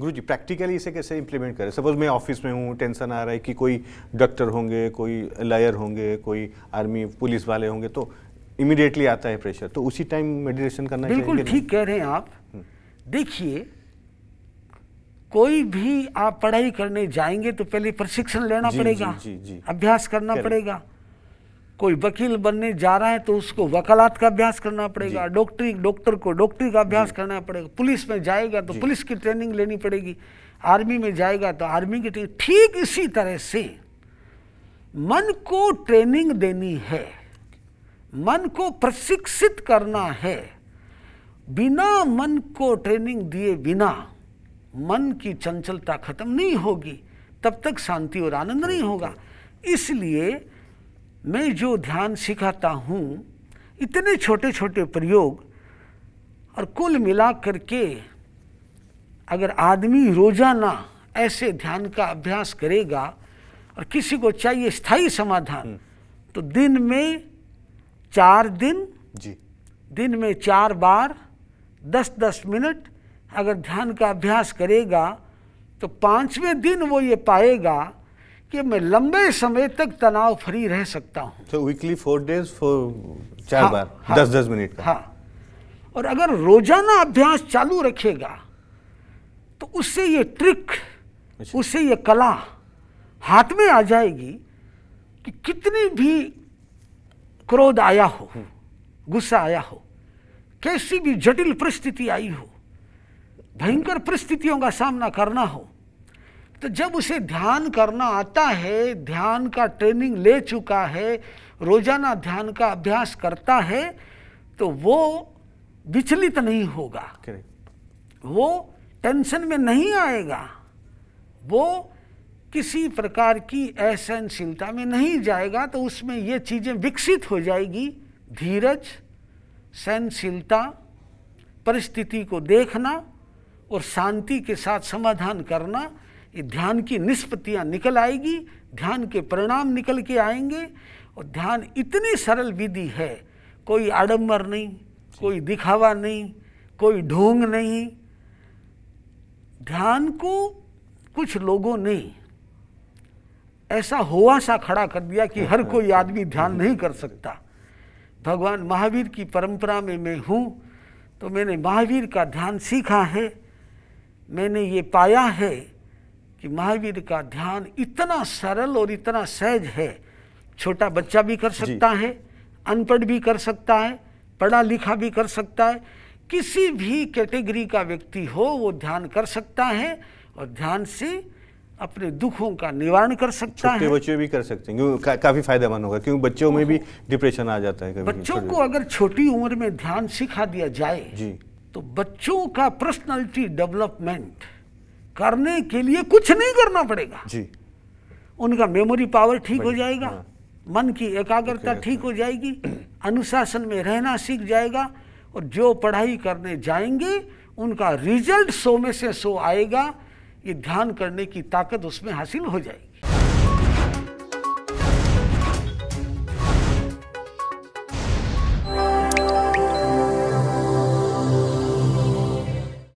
गुरु जी प्रैक्टिकली इसे कैसे इंप्लीमेंट करें सपोज मैं ऑफिस में हूँ टेंशन आ रहा है कि कोई डॉक्टर होंगे कोई लायर होंगे कोई आर्मी पुलिस वाले होंगे तो इमिडिएटली आता है प्रेशर तो उसी टाइम मेडिटेशन करना बिल्कुल ठीक कह रहे हैं आप हम्म। देखिए कोई भी आप पढ़ाई करने जाएंगे तो पहले प्रशिक्षण लेना जी, पड़ेगा जी, जी, जी, अभ्यास करना पड़ेगा कोई वकील बनने जा रहा है तो उसको वकालत का अभ्यास करना पड़ेगा डॉक्टरी डॉक्टर को डॉक्टरी का अभ्यास करना पड़ेगा पुलिस में जाएगा तो पुलिस की ट्रेनिंग लेनी पड़ेगी आर्मी में जाएगा तो आर्मी की ट्रेनिंग ठीक इसी तरह से मन को ट्रेनिंग देनी है मन को प्रशिक्षित करना है बिना मन को ट्रेनिंग दिए बिना मन की चंचलता खत्म नहीं होगी तब तक शांति और आनंद नहीं होगा इसलिए मैं जो ध्यान सिखाता हूँ इतने छोटे छोटे प्रयोग और कुल मिला करके अगर आदमी रोजाना ऐसे ध्यान का अभ्यास करेगा और किसी को चाहिए स्थायी समाधान हम्म। तो दिन में चार दिन जी दिन में चार बार दस दस मिनट अगर ध्यान का अभ्यास करेगा तो पांचवें दिन वो ये पाएगा कि मैं लंबे समय तक तनाव फ्री रह सकता हूँ तो वीकली फोर डेज फोर चार हाँ, बार हाँ, दस दस मिनट का हाँ और अगर रोजाना अभ्यास चालू रखेगा तो उससे ये ट्रिक अच्छा। उससे ये कला हाथ में आ जाएगी कि कितनी भी क्रोध आया हो हम्म। गुस्सा आया हो कैसी भी जटिल परिस्थिति आई हो भयंकर परिस्थितियों का सामना करना हो तो जब उसे ध्यान करना आता है ध्यान का ट्रेनिंग ले चुका है रोजाना ध्यान का अभ्यास करता है तो वो विचलित नहीं होगा वो टेंशन में नहीं आएगा वो किसी प्रकार की असहनशीलता में नहीं जाएगा तो उसमें ये चीज़ें विकसित हो जाएगी धीरज सहनशीलता परिस्थिति को देखना और शांति के साथ समाधान करना ध्यान की निष्पत्तियाँ निकल आएगी ध्यान के परिणाम निकल के आएंगे और ध्यान इतनी सरल विधि है कोई आडम्बर नहीं कोई दिखावा नहीं कोई ढोंग नहीं ध्यान को कुछ लोगों ने ऐसा हुआ सा खड़ा कर दिया कि हर कोई आदमी ध्यान नहीं कर सकता भगवान महावीर की परंपरा में मैं हूँ तो मैंने महावीर का ध्यान सीखा है मैंने ये पाया है कि महावीर का ध्यान इतना सरल और इतना सहज है छोटा बच्चा भी कर सकता है अनपढ़ भी कर सकता है पढ़ा लिखा भी कर सकता है किसी भी कैटेगरी का व्यक्ति हो वो ध्यान कर सकता है और ध्यान से अपने दुखों का निवारण कर सकता है बच्चे भी कर सकते हैं क्योंकि का, काफी फायदेमंद होगा क्योंकि बच्चों में भी डिप्रेशन आ जाता है कभी बच्चों को अगर छोटी उम्र में ध्यान सिखा दिया जाए जी तो बच्चों का पर्सनालिटी डेवलपमेंट करने के लिए कुछ नहीं करना पड़ेगा जी उनका मेमोरी पावर ठीक हो जाएगा हाँ। मन की एकाग्रता ठीक हो जाएगी अनुशासन में रहना सीख जाएगा और जो पढ़ाई करने जाएंगे उनका रिजल्ट सो में से सो आएगा ये ध्यान करने की ताकत उसमें हासिल हो जाएगी